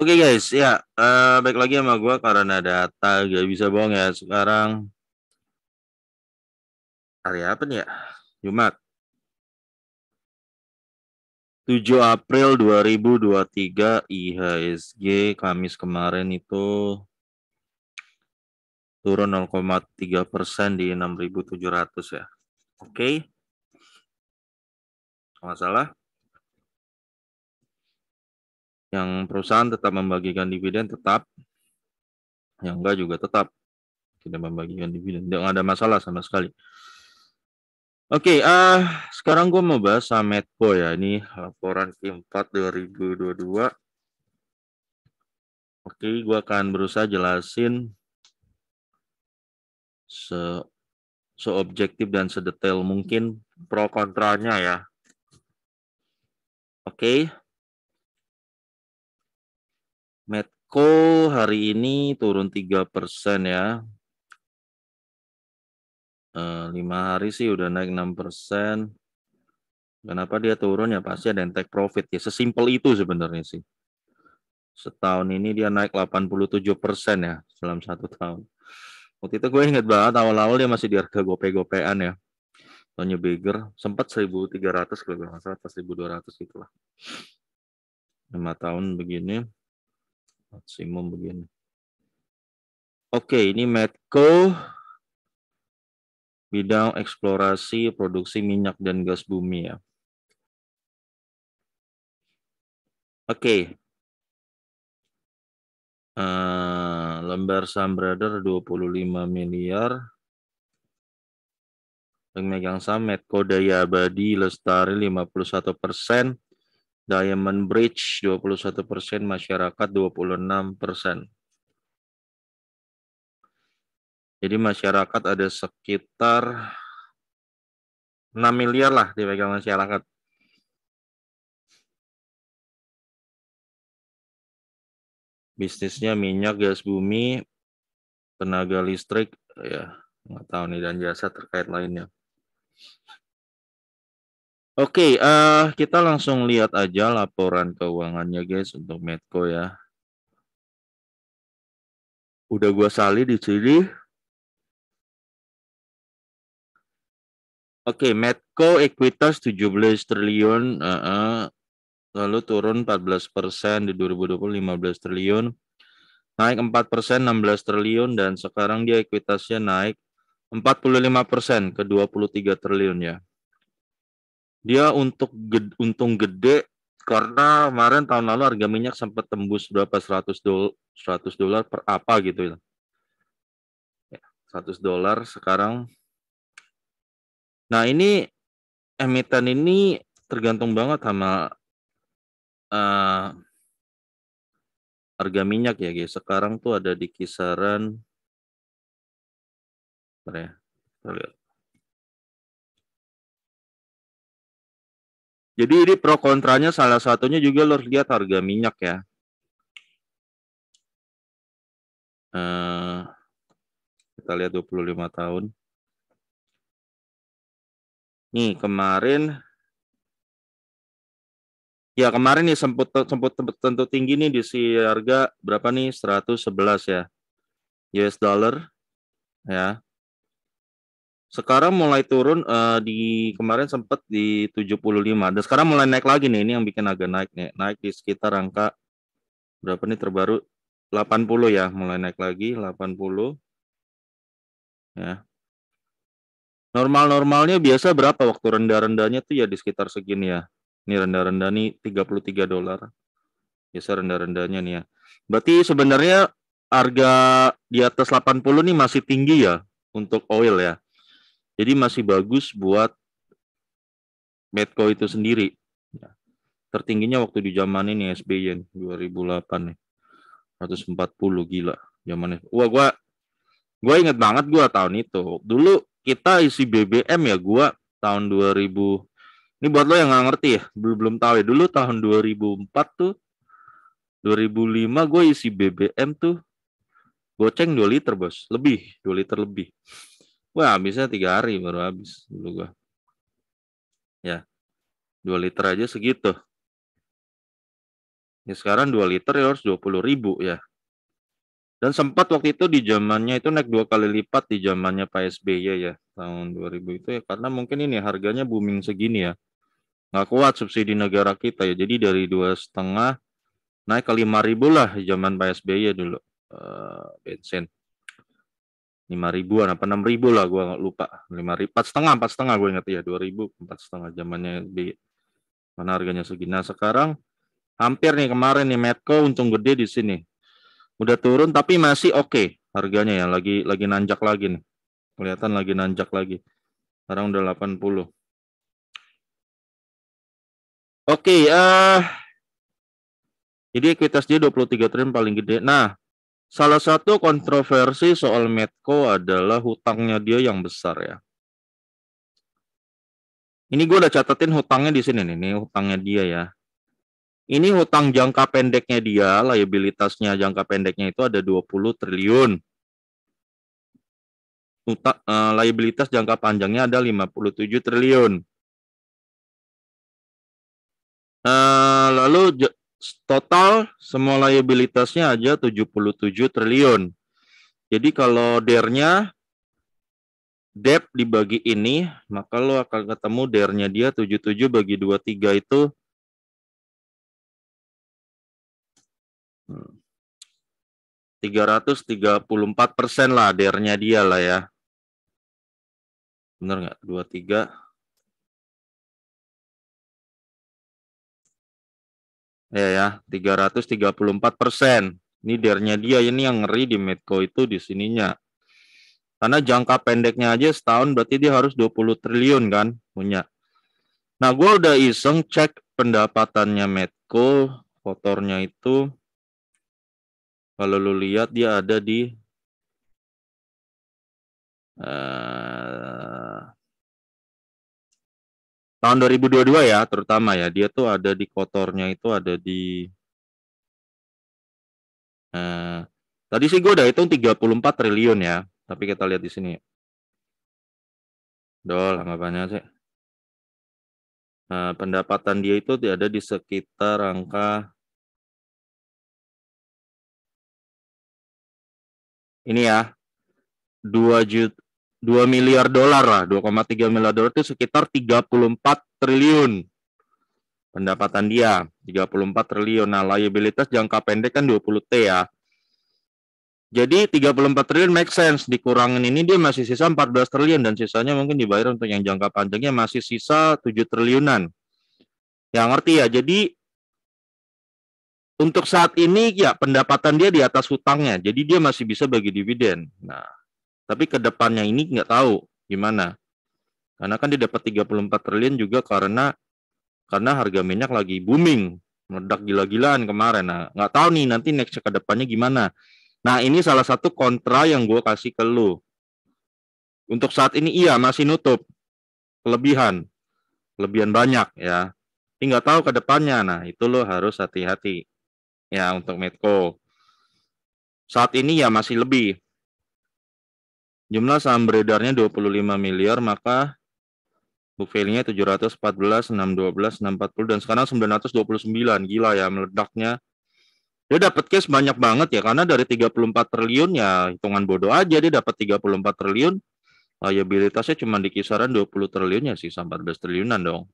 Oke okay guys, ya uh, eh, baik lagi sama gue karena data gak bisa bohong ya. Sekarang hari apa nih ya? Jumat. 7 April 2023 IHSG Kamis kemarin itu turun 0,3 persen di 6.700 ya. Oke. Okay. Masalah yang perusahaan tetap membagikan dividen tetap, yang enggak juga tetap tidak membagikan dividen, tidak ada masalah sama sekali. Oke, okay, uh, eh, sekarang gue mau bahas Sametco ya. Ini laporan keempat 2022. Oke, okay, gue akan berusaha jelasin se seobjektif dan sedetail mungkin pro kontranya ya. Oke. Okay. Ceko hari ini turun 3 persen ya. Eh, lima e, hari sih udah naik 6 persen. Kenapa dia turun ya pasti ada yang take profit ya. Sesimpel itu sebenarnya sih. Setahun ini dia naik 87 persen ya dalam satu tahun. Waktu itu gue inget banget awal-awal dia masih di harga gope-gopean ya. Tony bigger sempat 1300 kalau nggak salah, 1200 lah. 5 tahun begini maksimum begini. Oke, ini Medco bidang eksplorasi produksi minyak dan gas bumi ya. Oke. Uh, lembar saham brother 25 miliar. Pemegang saham Medco Daya Abadi Lestari 51 persen. Diamond Bridge 21 persen, masyarakat 26 persen. Jadi masyarakat ada sekitar 6 miliar lah dipegang masyarakat. Bisnisnya minyak, gas bumi, tenaga listrik, ya nggak tahu nih dan jasa terkait lainnya. Oke, okay, uh, eh, kita langsung lihat aja laporan keuangannya guys untuk Medco ya. Udah gua salin di sini. Oke, okay, Medco ekuitas 17 triliun, uh -uh. lalu turun 14 persen di 2020 15 triliun, naik 4 persen 16 triliun dan sekarang dia ekuitasnya naik 45 persen ke 23 triliun ya dia untuk ged, untung gede karena kemarin tahun lalu harga minyak sempat tembus berapa 100 dolar 100 dolar per apa gitu ya. 100 ya, dolar sekarang. Nah, ini emiten ini tergantung banget sama uh, harga minyak ya, guys. Sekarang tuh ada di kisaran Bentar ya. Kita lihat. Jadi ini pro kontranya salah satunya juga lo harus lihat harga minyak ya. Uh, kita lihat 25 tahun. Nih, kemarin ya kemarin nih sempet sempet tentu tinggi nih di si harga berapa nih? 111 ya. US dollar ya sekarang mulai turun uh, di kemarin sempat di 75 dan sekarang mulai naik lagi nih ini yang bikin agak naik nih naik di sekitar angka berapa nih terbaru 80 ya mulai naik lagi 80 ya normal-normalnya biasa berapa waktu rendah-rendahnya tuh ya di sekitar segini ya ini rendah-rendah nih 33 dolar biasa rendah-rendahnya nih ya berarti sebenarnya harga di atas 80 nih masih tinggi ya untuk oil ya jadi masih bagus buat Medco itu sendiri. Ya. Tertingginya waktu di zaman ini SBY 2008 nih. 140 gila zaman zamannya. Wah gua gua inget banget gua tahun itu. Dulu kita isi BBM ya gua tahun 2000 ini buat lo yang nggak ngerti ya, belum belum tahu ya. Dulu tahun 2004 tuh 2005 gue isi BBM tuh goceng 2 liter bos lebih 2 liter lebih Wah, habisnya tiga hari baru habis dulu gua. Ya, dua liter aja segitu. Ya sekarang dua liter ya harus dua puluh ribu ya. Dan sempat waktu itu di zamannya itu naik dua kali lipat di zamannya Pak SBY ya tahun 2000 itu ya karena mungkin ini harganya booming segini ya. Nggak kuat subsidi negara kita ya. Jadi dari dua setengah naik ke lima ribu lah zaman Pak SBY dulu uh, bensin lima ribuan apa enam ribu lah gue nggak lupa lima ribu empat setengah empat setengah gue ingat ya dua ribu empat setengah zamannya di mana harganya segini nah sekarang hampir nih kemarin nih Medco untung gede di sini udah turun tapi masih oke okay harganya ya lagi lagi nanjak lagi nih kelihatan lagi nanjak lagi sekarang udah delapan puluh oke okay, uh, eh, jadi ekuitas dia tiga triliun paling gede nah Salah satu kontroversi soal Medco adalah hutangnya dia yang besar ya. Ini gue udah catetin hutangnya di sini nih, ini hutangnya dia ya. Ini hutang jangka pendeknya dia, liabilitasnya jangka pendeknya itu ada 20 triliun. Hutang, uh, eh, liabilitas jangka panjangnya ada 57 triliun. Uh, lalu total semua liabilitasnya aja 77 triliun. Jadi kalau dernya debt dibagi ini, maka lo akan ketemu dernya dia 77 bagi 23 itu hmm, 334 persen lah dernya dia lah ya. Bener nggak? 23 ya ya 334 persen ini dernya dia ini yang ngeri di Medco itu di sininya karena jangka pendeknya aja setahun berarti dia harus 20 triliun kan punya nah gue udah iseng cek pendapatannya Medco kotornya itu kalau lu lihat dia ada di eh, tahun 2022 ya terutama ya dia tuh ada di kotornya itu ada di uh, tadi sih gue udah hitung 34 triliun ya tapi kita lihat di sini dol lama banyak sih uh, pendapatan dia itu ada di sekitar angka ini ya dua juta 2 miliar dolar lah, 2,3 miliar dolar itu sekitar 34 triliun pendapatan dia, 34 triliun. Nah, liabilitas jangka pendek kan 20T ya. Jadi 34 triliun make sense, dikurangin ini dia masih sisa 14 triliun dan sisanya mungkin dibayar untuk yang jangka panjangnya masih sisa 7 triliunan. Yang ngerti ya, jadi untuk saat ini ya pendapatan dia di atas hutangnya, jadi dia masih bisa bagi dividen. Nah, tapi ke depannya ini nggak tahu gimana. Karena kan dia dapat 34 triliun juga karena karena harga minyak lagi booming, meledak gila-gilaan kemarin. Nah, nggak tahu nih nanti next ke depannya gimana. Nah, ini salah satu kontra yang gue kasih ke lu. Untuk saat ini iya masih nutup kelebihan, kelebihan banyak ya. Ini nggak tahu ke depannya. Nah, itu lo harus hati-hati ya untuk Medco. Saat ini ya masih lebih, Jumlah saham beredarnya 25 miliar, maka book value-nya 714, 612, 640, dan sekarang 929. Gila ya, meledaknya. Dia dapat cash banyak banget ya, karena dari 34 triliun ya hitungan bodoh aja dia dapat 34 triliun. Liabilitasnya cuma di kisaran 20 triliun ya, sisa 14 triliunan dong.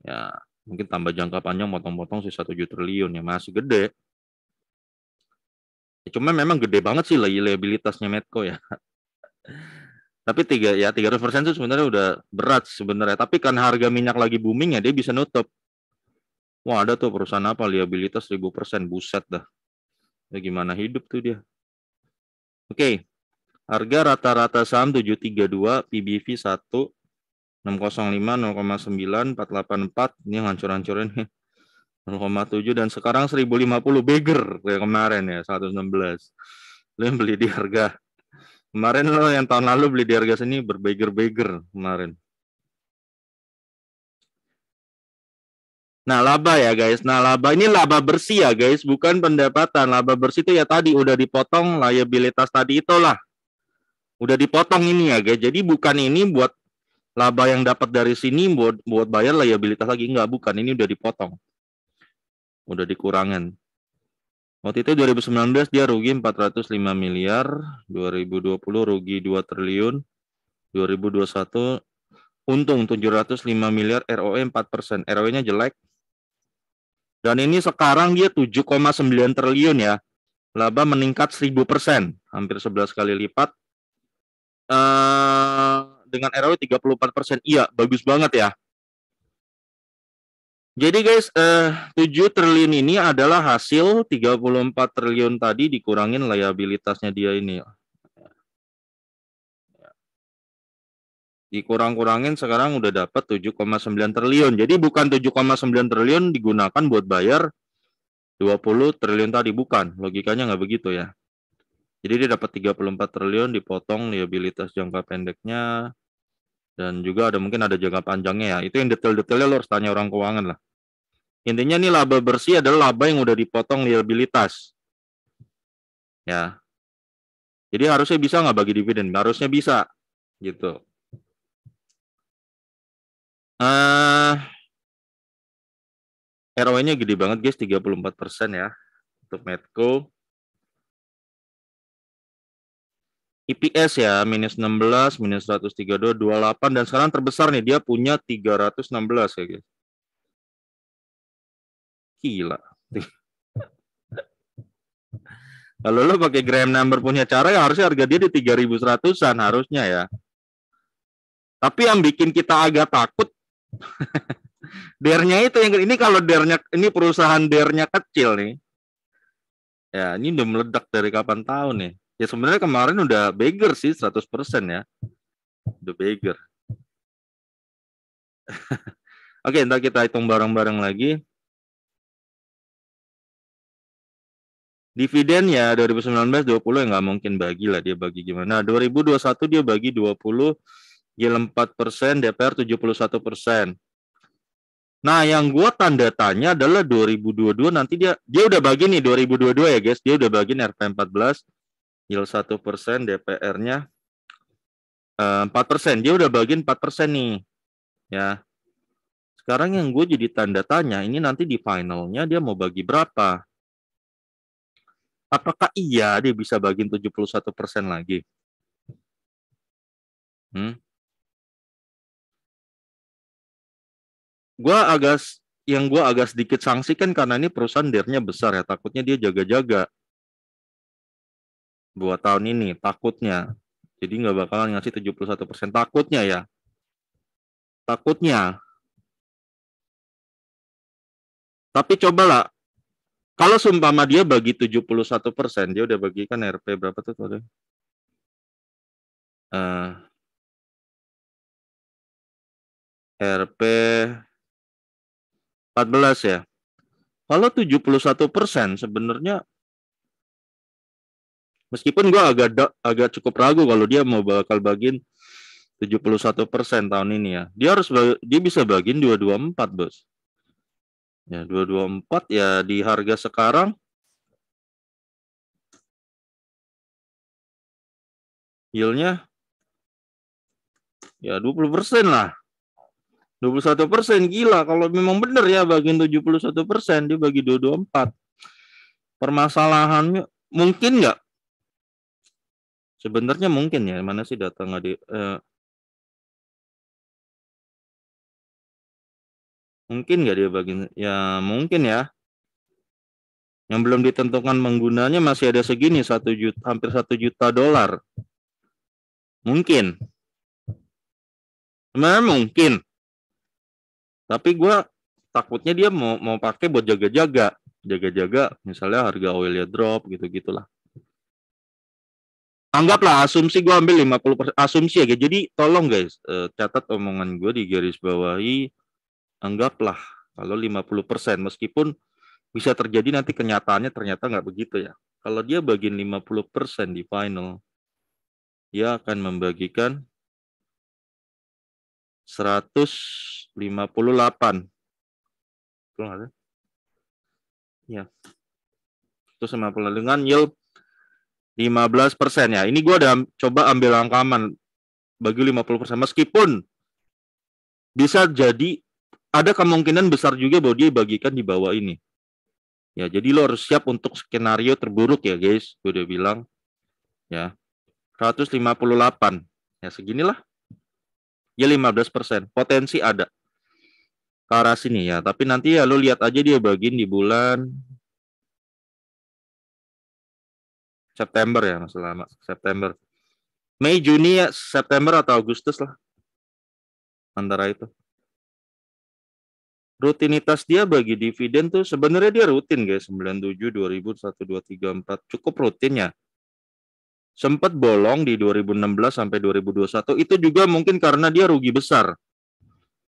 Ya, mungkin tambah jangka panjang potong-potong sisa 7 triliun ya, masih gede. Ya, cuma memang gede banget sih liabilitasnya Medco ya tapi tiga ya tiga ratus persen itu sebenarnya udah berat sebenarnya tapi kan harga minyak lagi booming ya dia bisa nutup wah ada tuh perusahaan apa liabilitas seribu persen buset dah ya, gimana hidup tuh dia oke okay. harga rata-rata saham 732 PBV 1 605 0,9 484 ini hancur-hancurin 0,7 dan sekarang 1050 beger kayak kemarin ya 116 lu yang beli di harga Kemarin lo yang tahun lalu beli di harga sini berbeger-beger kemarin. Nah, laba ya guys. Nah, laba ini laba bersih ya guys, bukan pendapatan. Laba bersih itu ya tadi udah dipotong liabilitas tadi itulah. Udah dipotong ini ya guys. Jadi bukan ini buat laba yang dapat dari sini buat buat bayar liabilitas lagi enggak, bukan. Ini udah dipotong. Udah dikurangin. Waktu itu 2019 dia rugi 405 miliar, 2020 rugi 2 triliun, 2021 untung 705 miliar, ROE 4 persen. ROE-nya jelek. Dan ini sekarang dia 7,9 triliun ya. Laba meningkat 1000 persen, hampir 11 kali lipat. Uh, dengan ROE 34 persen, iya bagus banget ya. Jadi guys, eh, 7 triliun ini adalah hasil 34 triliun tadi dikurangin liabilitasnya dia ini. Dikurang-kurangin sekarang udah dapat 7,9 triliun. Jadi bukan 7,9 triliun digunakan buat bayar 20 triliun tadi. Bukan, logikanya nggak begitu ya. Jadi dia dapat 34 triliun dipotong liabilitas jangka pendeknya dan juga ada mungkin ada jangka panjangnya ya. Itu yang detail-detailnya lo harus tanya orang keuangan lah. Intinya nih laba bersih adalah laba yang udah dipotong liabilitas. Ya. Jadi harusnya bisa nggak bagi dividen? Harusnya bisa gitu. Uh, eh, ROE-nya gede banget guys, 34% ya untuk Medco. IPS ya minus 16 minus 132 28 dan sekarang terbesar nih dia punya 316 ya guys. Gila. Kalau lo pakai gram number punya cara ya harusnya harga dia di 3100-an harusnya ya. Tapi yang bikin kita agak takut dernya itu yang ini kalau dernya ini perusahaan dernya kecil nih. Ya, ini udah meledak dari kapan tahun nih ya sebenarnya kemarin udah beggar sih 100% ya udah beggar oke okay, entar kita hitung bareng-bareng lagi dividen ya 2019 20 ya nggak mungkin bagi lah dia bagi gimana Nah 2021 dia bagi 20 Gil 4 persen DPR 71 persen nah yang gue tanda tanya adalah 2022 nanti dia dia udah bagi nih 2022 ya guys dia udah bagi RP 14 yield satu persen, DPR-nya eh, empat persen. Dia udah bagian empat persen nih, ya. Sekarang yang gue jadi tanda tanya, ini nanti di finalnya dia mau bagi berapa? Apakah iya dia bisa bagiin 71 persen lagi? Hmm? Gue agak yang gue agak sedikit sanksikan kan karena ini perusahaan dirnya besar ya takutnya dia jaga-jaga buat tahun ini takutnya. Jadi nggak bakalan ngasih 71% takutnya ya. Takutnya. Tapi cobalah kalau sumpama dia bagi 71%, dia udah bagikan RP berapa tuh kalau uh, RP 14 ya. Kalau 71% sebenarnya Meskipun gue agak agak cukup ragu kalau dia mau bakal bagiin 71 persen tahun ini ya. Dia harus dia bisa bagiin 224 bos. Ya 224 ya di harga sekarang yieldnya ya 20 persen lah. 21 persen gila kalau memang benar ya bagin 71 persen dia bagi 224 permasalahannya mungkin nggak Sebenarnya mungkin ya, mana sih data nggak di eh, Mungkin nggak dia bagian Ya mungkin ya. Yang belum ditentukan menggunanya masih ada segini, satu juta, hampir satu juta dolar. Mungkin. Sebenarnya mungkin. Tapi gue takutnya dia mau mau pakai buat jaga-jaga. Jaga-jaga misalnya harga oilnya drop gitu-gitulah anggaplah asumsi gue ambil 50% persen asumsi ya jadi tolong guys eh, catat omongan gue di garis bawahi anggaplah kalau 50% persen, meskipun bisa terjadi nanti kenyataannya ternyata nggak begitu ya kalau dia bagiin 50% persen di final dia akan membagikan 158 Betul ada Ya. Itu sama dengan yield 15 persen ya. Ini gue udah coba ambil langkah bagi 50 persen. Meskipun bisa jadi ada kemungkinan besar juga bahwa dia bagikan di bawah ini. Ya, jadi lo harus siap untuk skenario terburuk ya guys. Gue udah bilang ya 158 ya seginilah ya 15 persen potensi ada ke arah sini ya tapi nanti ya lo lihat aja dia bagiin di bulan September ya masih lama September Mei Juni ya September atau Agustus lah antara itu rutinitas dia bagi dividen tuh sebenarnya dia rutin guys 97 2000 1 2 3 4 cukup rutinnya ya sempat bolong di 2016 sampai 2021 itu juga mungkin karena dia rugi besar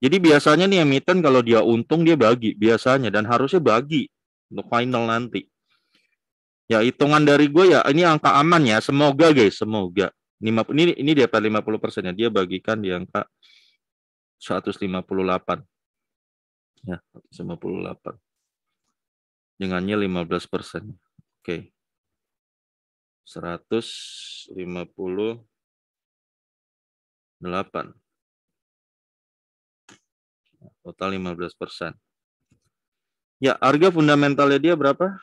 jadi biasanya nih emiten kalau dia untung dia bagi biasanya dan harusnya bagi untuk final nanti Ya hitungan dari gue ya ini angka aman ya. Semoga guys, semoga. Ini ini dia 50 puluh persennya Dia bagikan di angka 158. Ya, 158. Dengannya 15 persen. Oke. Okay. 158. Total 15 persen. Ya, harga fundamentalnya dia berapa?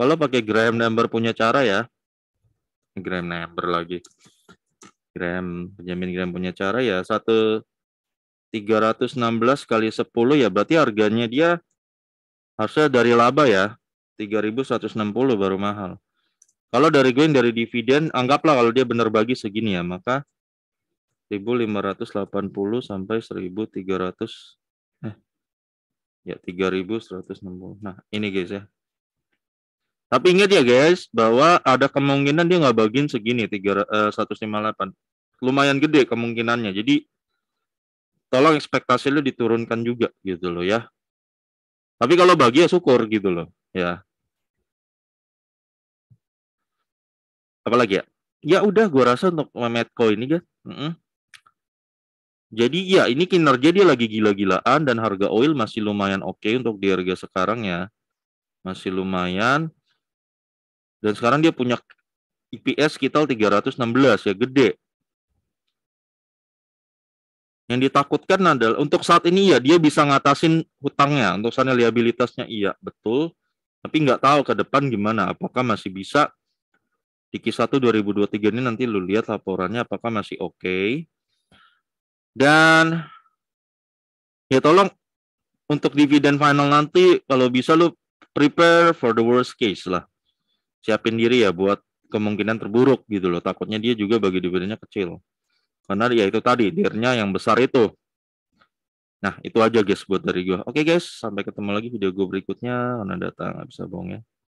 Kalau pakai gram number punya cara ya. gram number lagi. gram penjamin gram punya cara ya. Satu 316 kali 10 ya berarti harganya dia harusnya dari laba ya. 3160 baru mahal. Kalau dari gain dari dividen anggaplah kalau dia benar bagi segini ya, maka 1580 sampai 1300 eh ya 3160. Nah, ini guys ya. Tapi ingat ya guys, bahwa ada kemungkinan dia nggak bagiin segini 3, 158. Eh, lumayan gede kemungkinannya. Jadi tolong ekspektasi lu diturunkan juga gitu loh ya. Tapi kalau bagi ya syukur gitu loh ya. Apalagi ya? Ya udah gua rasa untuk Medco ini guys. Mm -mm. Jadi ya ini kinerja dia lagi gila-gilaan dan harga oil masih lumayan oke okay untuk di harga sekarang ya. Masih lumayan dan sekarang dia punya IPS kita 316 ya gede. Yang ditakutkan adalah untuk saat ini ya dia bisa ngatasin hutangnya, untuk sana liabilitasnya iya betul, tapi nggak tahu ke depan gimana, apakah masih bisa di Q1 2023 ini nanti lu lihat laporannya apakah masih oke. Okay. Dan ya tolong untuk dividen final nanti kalau bisa lu prepare for the worst case lah siapin diri ya buat kemungkinan terburuk gitu loh. Takutnya dia juga bagi dividennya kecil. Karena ya itu tadi, dirnya yang besar itu. Nah, itu aja guys buat dari gua Oke okay, guys, sampai ketemu lagi video gue berikutnya. Karena data nggak bisa bohong ya.